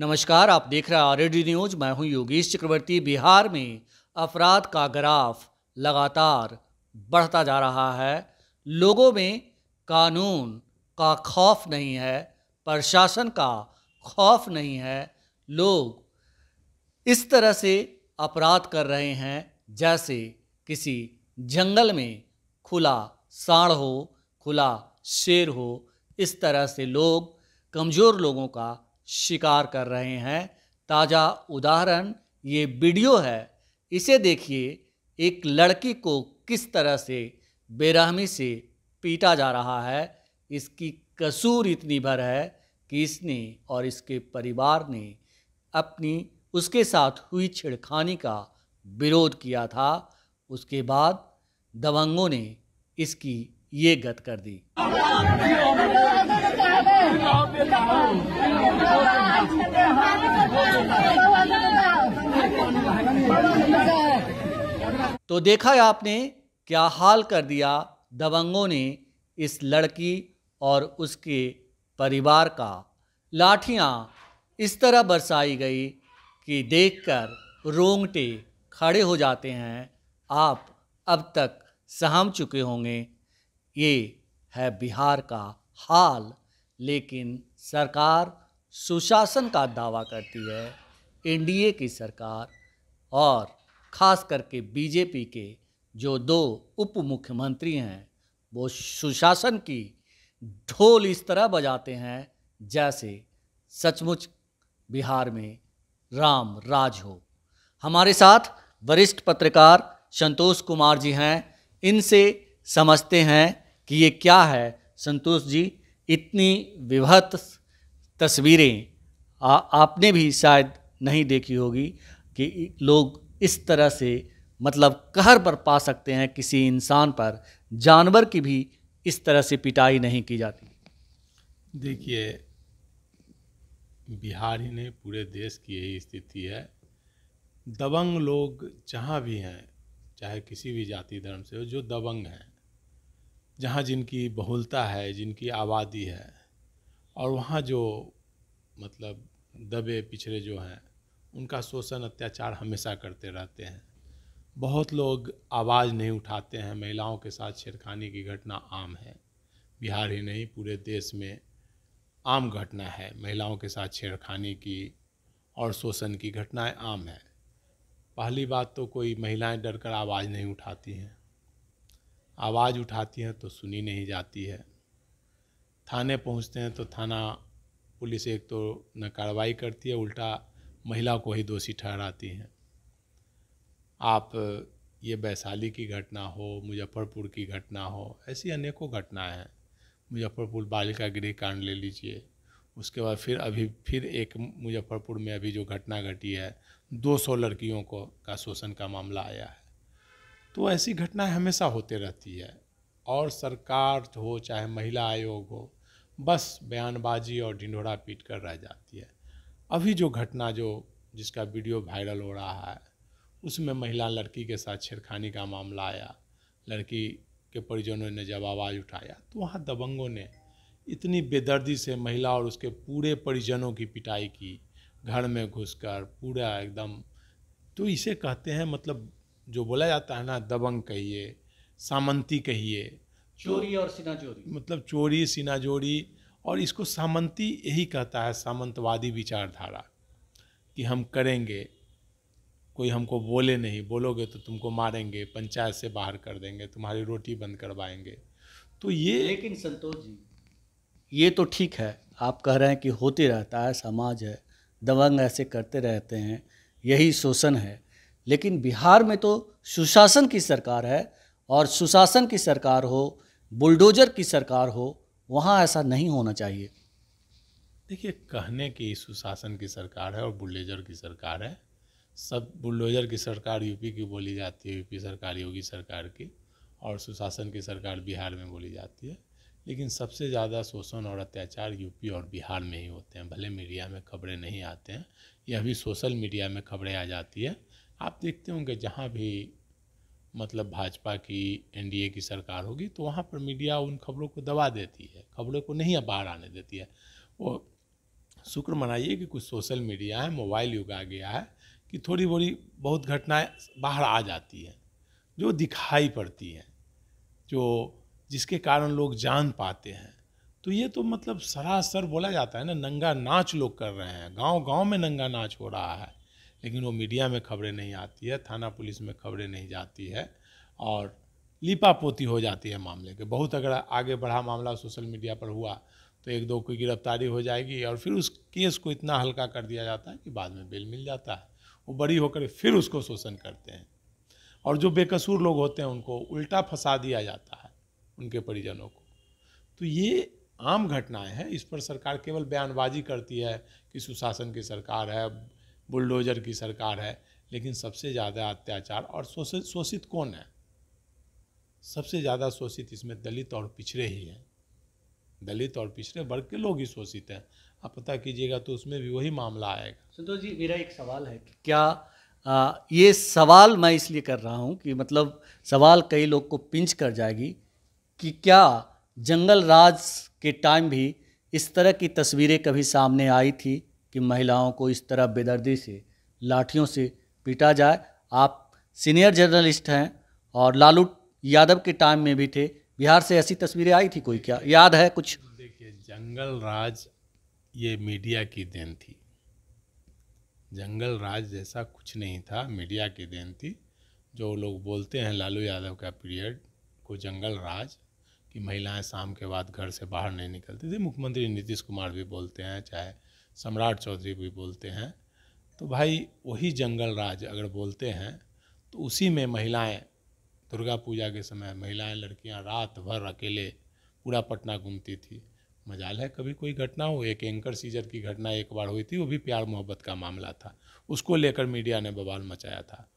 नमस्कार आप देख रहे हैं डी न्यूज मैं हूं योगेश चक्रवर्ती बिहार में अपराध का ग्राफ लगातार बढ़ता जा रहा है लोगों में कानून का खौफ नहीं है प्रशासन का खौफ नहीं है लोग इस तरह से अपराध कर रहे हैं जैसे किसी जंगल में खुला साढ़ हो खुला शेर हो इस तरह से लोग कमज़ोर लोगों का शिकार कर रहे हैं ताज़ा उदाहरण ये वीडियो है इसे देखिए एक लड़की को किस तरह से बेरहमी से पीटा जा रहा है इसकी कसूर इतनी भर है कि इसने और इसके परिवार ने अपनी उसके साथ हुई छिड़खानी का विरोध किया था उसके बाद दबंगों ने इसकी ये गत कर दी तो देखा है आपने क्या हाल कर दिया दबंगों ने इस लड़की और उसके परिवार का लाठियां इस तरह बरसाई गई कि देखकर रोंगटे खड़े हो जाते हैं आप अब तक सहम चुके होंगे ये है बिहार का हाल लेकिन सरकार सुशासन का दावा करती है एनडीए की सरकार और ख़ास करके बीजेपी के जो दो उप मुख्यमंत्री हैं वो सुशासन की ढोल इस तरह बजाते हैं जैसे सचमुच बिहार में राम राज हो हमारे साथ वरिष्ठ पत्रकार संतोष कुमार जी हैं इनसे समझते हैं कि ये क्या है संतोष जी इतनी विभत्स तस्वीरें आ, आपने भी शायद नहीं देखी होगी कि लोग इस तरह से मतलब कहर पर पा सकते हैं किसी इंसान पर जानवर की भी इस तरह से पिटाई नहीं की जाती देखिए बिहार ही नहीं पूरे देश की यही स्थिति है दबंग लोग जहाँ भी हैं चाहे किसी भी जाति धर्म से हो जो दबंग हैं जहाँ जिनकी बहुलता है जिनकी आबादी है और वहाँ जो मतलब दबे पिछड़े जो हैं उनका शोषण अत्याचार हमेशा करते रहते हैं बहुत लोग आवाज़ नहीं उठाते हैं महिलाओं के साथ छेड़खानी की घटना आम है बिहार ही नहीं पूरे देश में आम घटना है महिलाओं के साथ छेड़खानी की और शोषण की घटनाएं आम है पहली बात तो कोई महिलाएं डरकर आवाज़ नहीं उठाती हैं आवाज़ उठाती हैं तो सुनी नहीं जाती है थाने पहुंचते हैं तो थाना पुलिस एक तो न कार्रवाई करती है उल्टा महिला को ही दोषी ठहराती हैं आप ये वैशाली की घटना हो मुजफ्फरपुर की घटना हो ऐसी अनेकों घटनाएं हैं मुजफ्फरपुर बालिका गृह कांड ले लीजिए उसके बाद फिर अभी फिर एक मुजफ्फरपुर में अभी जो घटना घटी है 200 लड़कियों को का शोषण का मामला आया है तो ऐसी घटनाएं हमेशा होते रहती है और सरकार हो चाहे महिला आयोग हो बस बयानबाजी और ढिंढोड़ा पीट कर रह जाती है अभी जो घटना जो जिसका वीडियो वायरल हो रहा है उसमें महिला लड़की के साथ छेड़खानी का मामला आया लड़की के परिजनों ने जब आवाज़ उठाया तो वहाँ दबंगों ने इतनी बेदर्दी से महिला और उसके पूरे परिजनों की पिटाई की घर में घुसकर पूरा एकदम तो इसे कहते हैं मतलब जो बोला जाता है ना दबंग कहिए सामंती कहिए चोरी और चोरी मतलब चोरी सिनाजोरी और इसको सामंती यही कहता है सामंतवादी विचारधारा कि हम करेंगे कोई हमको बोले नहीं बोलोगे तो तुमको मारेंगे पंचायत से बाहर कर देंगे तुम्हारी रोटी बंद करवाएंगे तो ये लेकिन संतोष जी ये तो ठीक है आप कह रहे हैं कि होते रहता है समाज है दबंग ऐसे करते रहते हैं यही शोषण है लेकिन बिहार में तो सुशासन की सरकार है और सुशासन की सरकार हो बुलडोजर की सरकार हो वहाँ ऐसा नहीं होना चाहिए देखिए कहने की सुशासन की सरकार है और बुलडोजर की सरकार है सब बुलडोजर की सरकार यूपी की बोली जाती है यूपी सरकार योगी सरकार की और सुशासन की सरकार बिहार में बोली जाती है लेकिन सबसे ज़्यादा शोषण और अत्याचार यूपी और बिहार में ही होते हैं भले मीडिया में खबरें नहीं आते हैं यह भी सोशल मीडिया में खबरें आ जाती है आप देखते होंगे जहाँ भी मतलब भाजपा की एनडीए की सरकार होगी तो वहाँ पर मीडिया उन खबरों को दबा देती है खबरों को नहीं बाहर आने देती है वो शुक्र मनाइए कि कुछ सोशल मीडिया है मोबाइल युग आ गया है कि थोड़ी बड़ी बहुत घटनाएं बाहर आ जाती हैं जो दिखाई पड़ती हैं जो जिसके कारण लोग जान पाते हैं तो ये तो मतलब सरासर बोला जाता है ना नंगा नाच लोग कर रहे हैं गांव गांव में नंगा नाच हो रहा है लेकिन वो मीडिया में खबरें नहीं आती है थाना पुलिस में खबरें नहीं जाती है और लिपा पोती हो जाती है मामले के बहुत अगर आगे बढ़ा मामला सोशल मीडिया पर हुआ तो एक दो की गिरफ्तारी हो जाएगी और फिर उस केस को इतना हल्का कर दिया जाता है कि बाद में बेल मिल जाता है वो बड़ी होकर फिर उसको शोषण करते हैं और जो बेकसूर लोग होते हैं उनको उल्टा फंसा दिया जाता है उनके परिजनों को तो ये आम घटनाएं हैं इस पर सरकार केवल बयानबाजी करती है कि सुशासन की सरकार है बुलडोजर की सरकार है लेकिन सबसे ज़्यादा अत्याचार और शोषित शोषित कौन है सबसे ज़्यादा शोषित इसमें दलित और पिछड़े ही हैं दलित और पिछड़े वर्ग के लोग ही शोषित हैं आप पता कीजिएगा तो उसमें भी वही मामला आएगा संतोष जी मेरा एक सवाल है कि क्या आ, ये सवाल मैं इसलिए कर रहा हूँ कि मतलब सवाल कई लोग को पिंच कर जाएगी कि क्या जंगल राज के टाइम भी इस तरह की तस्वीरें कभी सामने आई थी कि महिलाओं को इस तरह बेदर्दी से लाठियों से पीटा जाए आप सीनियर जर्नलिस्ट हैं और लालू यादव के टाइम में भी थे बिहार से ऐसी तस्वीरें आई थी कोई क्या याद है कुछ देखिए जंगल राज ये मीडिया की देन थी जंगल राज जैसा कुछ नहीं था मीडिया की देन थी जो लोग बोलते हैं लालू यादव का पीरियड को जंगल राज कि महिलाएं शाम के बाद घर से बाहर नहीं निकलती थी मुख्यमंत्री नीतीश कुमार भी बोलते हैं चाहे सम्राट चौधरी भी बोलते हैं तो भाई वही जंगल राज अगर बोलते हैं तो उसी में महिलाएं दुर्गा पूजा के समय महिलाएं लड़कियां रात भर अकेले पूरा पटना घूमती थी मजाल है कभी कोई घटना हो एक एंकर सीजर की घटना एक बार हुई थी वो भी प्यार मोहब्बत का मामला था उसको लेकर मीडिया ने बवाल मचाया था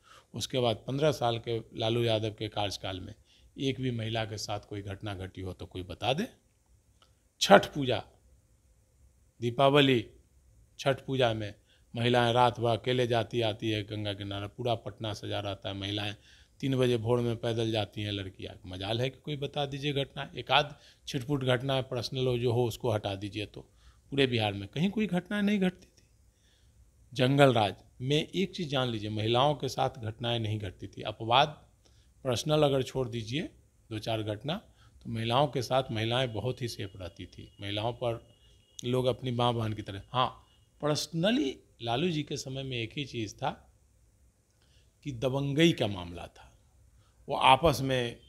उसके बाद पंद्रह साल के लालू यादव के कार्यकाल में एक भी महिला के साथ कोई घटना घटी हो तो कोई बता दे छठ पूजा दीपावली छठ पूजा में महिलाएं रात भर अकेले जाती आती है गंगा किनारा पूरा पटना सजा रहता है महिलाएं तीन बजे भोर में पैदल जाती हैं लड़कियाँ मजाल है कि कोई बता दीजिए घटना एक आध छिटपुट घटना पर्सनल हो जो हो उसको हटा दीजिए तो पूरे बिहार में कहीं कोई घटना नहीं घटती थी जंगल राज में एक चीज़ जान लीजिए महिलाओं के साथ घटनाएं नहीं घटती थी अपवाद पर्सनल अगर छोड़ दीजिए दो चार घटना तो महिलाओं के साथ महिलाएं बहुत ही सेफ रहती थी महिलाओं पर लोग अपनी माँ बहन की तरह हाँ पर्सनली लालू जी के समय में एक ही चीज़ था कि दबंगई का मामला था वो आपस में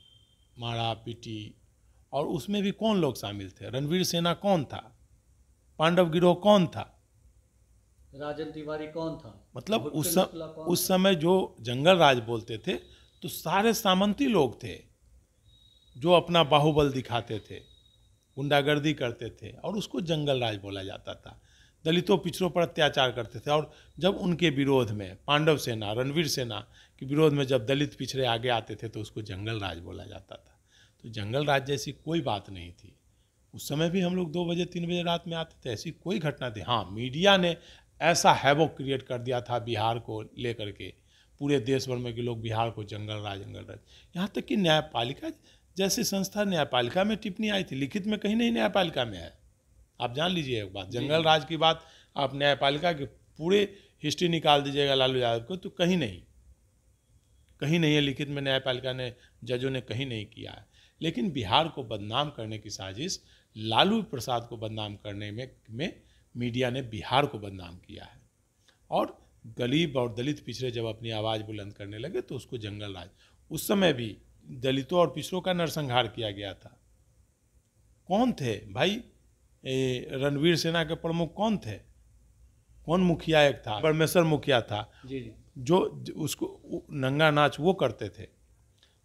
मारा पीटी और उसमें भी कौन लोग शामिल थे रणवीर सेना कौन था पांडव गिरोह कौन था राजन तिवारी कौन था मतलब उस सम, उस समय जो जंगल राज बोलते थे तो सारे सामंती लोग थे जो अपना बाहुबल दिखाते थे गुंडागर्दी करते थे और उसको जंगल राज बोला जाता था दलितों पिछड़ों पर अत्याचार करते थे और जब उनके विरोध में पांडव सेना रणवीर सेना के विरोध में जब दलित पिछड़े आगे आते थे तो उसको जंगल राज बोला जाता था तो जंगल राज जैसी कोई बात नहीं थी उस समय भी हम लोग दो बजे तीन बजे रात में आते थे ऐसी कोई घटना थी हाँ मीडिया ने ऐसा हैवो क्रिएट कर दिया था बिहार को लेकर के पूरे देश भर में के लोग बिहार को जंगल राज जंगल राज यहाँ तक कि न्यायपालिका जैसी संस्था न्यायपालिका में टिप्पणी आई थी लिखित में कहीं नहीं न्यायपालिका में है आप जान लीजिए एक बात जंगल राज की बात आप न्यायपालिका की पूरे हिस्ट्री निकाल दीजिएगा लालू यादव को तो कहीं नहीं कहीं नहीं है लिखित में न्यायपालिका ने जजों ने कहीं नहीं किया है लेकिन बिहार को बदनाम करने की साजिश लालू प्रसाद को बदनाम करने में में मीडिया ने बिहार को बदनाम किया है और गरीब और दलित पिछड़े जब अपनी आवाज़ बुलंद करने लगे तो उसको जंगल राज उस समय भी दलितों और पिछड़ों का नरसंहार किया गया था कौन थे भाई रणवीर सेना के प्रमुख कौन थे कौन मुखिया एक था परमेश्वर मुखिया था जी जी जो उसको नंगा नाच वो करते थे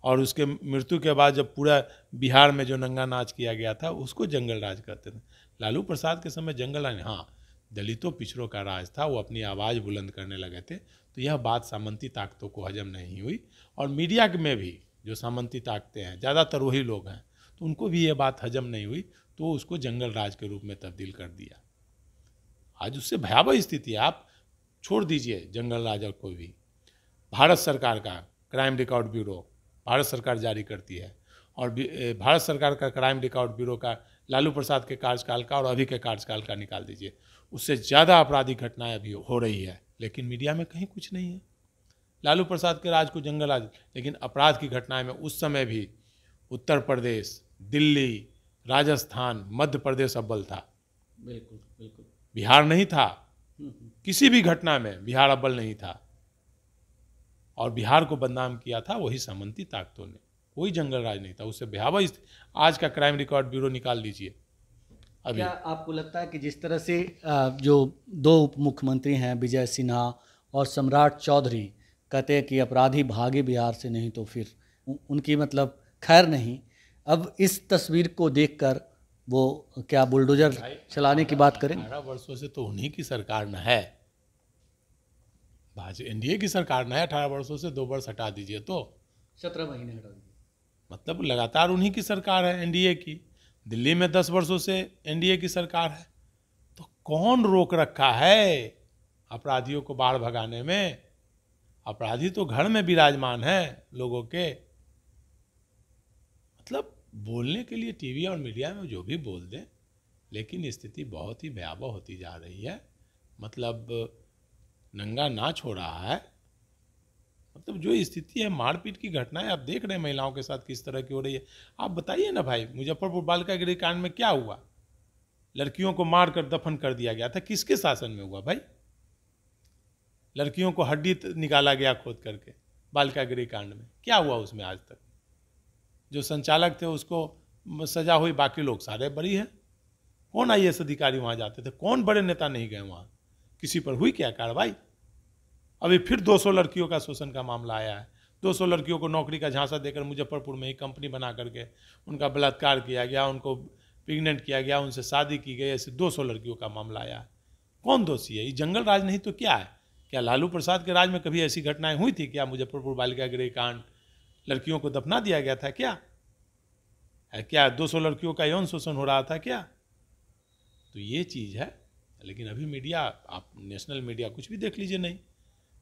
और उसके मृत्यु के बाद जब पूरा बिहार में जो नंगा नाच किया गया था उसको जंगल राज करते थे लालू प्रसाद के समय जंगल राज हाँ दलितों पिछड़ों का राज था वो अपनी आवाज़ बुलंद करने लगे थे तो यह बात सामंती ताकतों को हजम नहीं हुई और मीडिया में भी जो सामंती ताकतें हैं ज़्यादातर वही लोग हैं तो उनको भी ये बात हजम नहीं हुई तो उसको जंगल राज के रूप में तब्दील कर दिया आज उससे भयावह स्थिति है आप छोड़ दीजिए जंगल राज और कोई भी भारत सरकार का क्राइम रिकॉर्ड ब्यूरो भारत सरकार जारी करती है और भारत सरकार का क्राइम रिकॉर्ड ब्यूरो का लालू प्रसाद के कार्यकाल का और अभी के कार्यकाल का निकाल दीजिए उससे ज़्यादा आपराधिक घटनाएं अभी हो रही है लेकिन मीडिया में कहीं कुछ नहीं है लालू प्रसाद के राज को जंगल राज लेकिन अपराध की घटनाएं में उस समय भी उत्तर प्रदेश दिल्ली राजस्थान मध्य प्रदेश अव्वल था बिल्कुल बिल्कुल बिहार नहीं था हम्म, हम्म। किसी भी घटना में बिहार अव्वल नहीं था और बिहार को बदनाम किया था वही सामंती ताकतों ने कोई जंगल राज नहीं था उससे भयावह आज का क्राइम रिकॉर्ड ब्यूरो निकाल लीजिए अभी क्या आपको लगता है कि जिस तरह से जो दो उप मुख्यमंत्री हैं विजय सिन्हा और सम्राट चौधरी कहते हैं कि अपराधी भागे बिहार से नहीं तो फिर उनकी मतलब खैर नहीं अब इस तस्वीर को देखकर वो क्या बुलडोजर चलाने की बात करें अठारह वर्षों से तो उन्हीं की सरकार न है भाजपा एनडीए की सरकार न है अठारह वर्षों से दो वर्ष हटा दीजिए तो सत्रह महीने हटा दीजिए मतलब लगातार उन्हीं की सरकार है एनडीए की दिल्ली में दस वर्षों से एनडीए की सरकार है तो कौन रोक रखा है अपराधियों को बाढ़ भगाने में अपराधी तो घर में विराजमान है लोगों के बोलने के लिए टीवी और मीडिया में जो भी बोल दें लेकिन स्थिति बहुत ही भयावह होती जा रही है मतलब नंगा नाच हो रहा है मतलब जो स्थिति है मारपीट की घटनाएं आप देख रहे हैं महिलाओं के साथ किस तरह की हो रही है आप बताइए ना भाई मुजफ्फरपुर बालिका गृह कांड में क्या हुआ लड़कियों को मार कर दफन कर दिया गया था किसके शासन में हुआ भाई लड़कियों को हड्डी निकाला गया खोद करके बालिका गृह कांड में क्या हुआ उसमें आज तक जो संचालक थे उसको सजा हुई बाकी लोग सारे बड़ी हैं कौन आई एस अधिकारी वहाँ जाते थे कौन बड़े नेता नहीं गए वहाँ किसी पर हुई क्या कार्रवाई अभी फिर 200 लड़कियों का शोषण का मामला आया है 200 लड़कियों को नौकरी का झांसा देकर मुजफ्फरपुर में ही कंपनी बना करके उनका बलात्कार किया गया उनको प्रेगनेंट किया गया उनसे शादी की गई ऐसे 200 लड़कियों का मामला आया है कौन दोषी है ये जंगल राज नहीं तो क्या है क्या लालू प्रसाद के राज में कभी ऐसी घटनाएं हुई थी क्या मुजफ्फरपुर बालिका गृह कांड लड़कियों को दफना दिया गया था क्या है क्या 200 लड़कियों का यौन शोषण हो रहा था क्या तो ये चीज़ है लेकिन अभी मीडिया आप नेशनल मीडिया कुछ भी देख लीजिए नहीं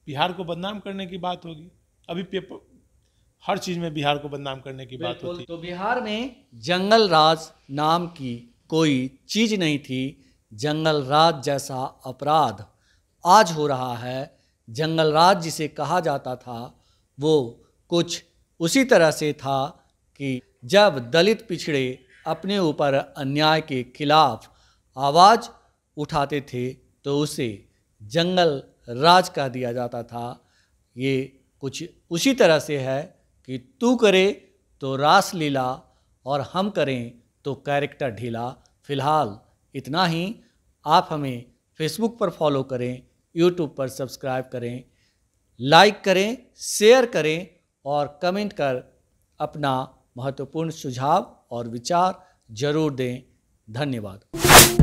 बिहार को बदनाम करने की बात होगी अभी पेपर हर चीज़ में बिहार को बदनाम करने की बात होती तो बिहार में जंगल राज नाम की कोई चीज़ नहीं थी जंगल राज जैसा अपराध आज हो रहा है जंगल राज जिसे कहा जाता था वो कुछ उसी तरह से था कि जब दलित पिछड़े अपने ऊपर अन्याय के खिलाफ आवाज़ उठाते थे तो उसे जंगल राज कह दिया जाता था ये कुछ उसी तरह से है कि तू करे तो रास लीला और हम करें तो कैरेक्टर ढीला फ़िलहाल इतना ही आप हमें फेसबुक पर फॉलो करें यूट्यूब पर सब्सक्राइब करें लाइक करें शेयर करें और कमेंट कर अपना महत्वपूर्ण सुझाव और विचार जरूर दें धन्यवाद